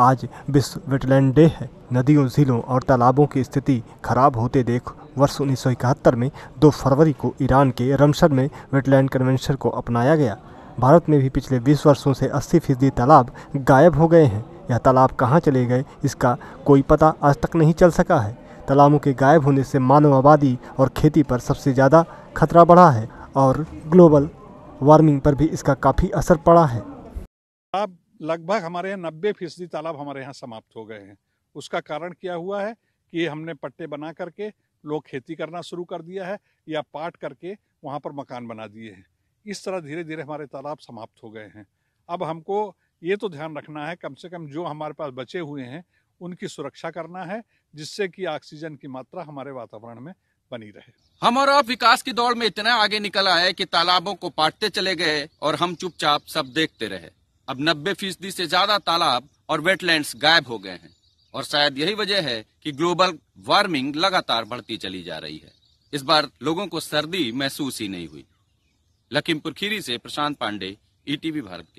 आज विश्व wetland day है नदियों झीलों और तालाबों की स्थिति खराब होते देख वर्ष उन्नीस में 2 फरवरी को ईरान के रमसर में वेटलैंड कन्वेंशन को अपनाया गया भारत में भी पिछले 20 वर्षों से 80 फीसदी तालाब गायब हो गए हैं यह तालाब कहाँ चले गए इसका कोई पता आज तक नहीं चल सका है तालाबों के गायब होने से मानव आबादी और खेती पर सबसे ज़्यादा खतरा बढ़ा है और ग्लोबल वार्मिंग पर भी इसका काफ़ी असर पड़ा है लगभग हमारे यहाँ नब्बे फीसदी तालाब हमारे यहाँ समाप्त हो गए हैं उसका कारण क्या हुआ है कि हमने पट्टे बना करके लोग खेती करना शुरू कर दिया है या पाट करके वहाँ पर मकान बना दिए हैं इस तरह धीरे धीरे हमारे तालाब समाप्त हो गए हैं अब हमको ये तो ध्यान रखना है कम से कम जो हमारे पास बचे हुए हैं उनकी सुरक्षा करना है जिससे कि ऑक्सीजन की मात्रा हमारे वातावरण में बनी रहे हमारा विकास की दौड़ में इतना आगे निकल है कि तालाबों को पाटते चले गए और हम चुपचाप सब देखते रहे अब नब्बे फीसदी से ज्यादा तालाब और वेटलैंड गायब हो गए हैं और शायद यही वजह है कि ग्लोबल वार्मिंग लगातार बढ़ती चली जा रही है इस बार लोगों को सर्दी महसूस ही नहीं हुई लखीमपुर खीरी से प्रशांत पांडे ईटीवी e भारत के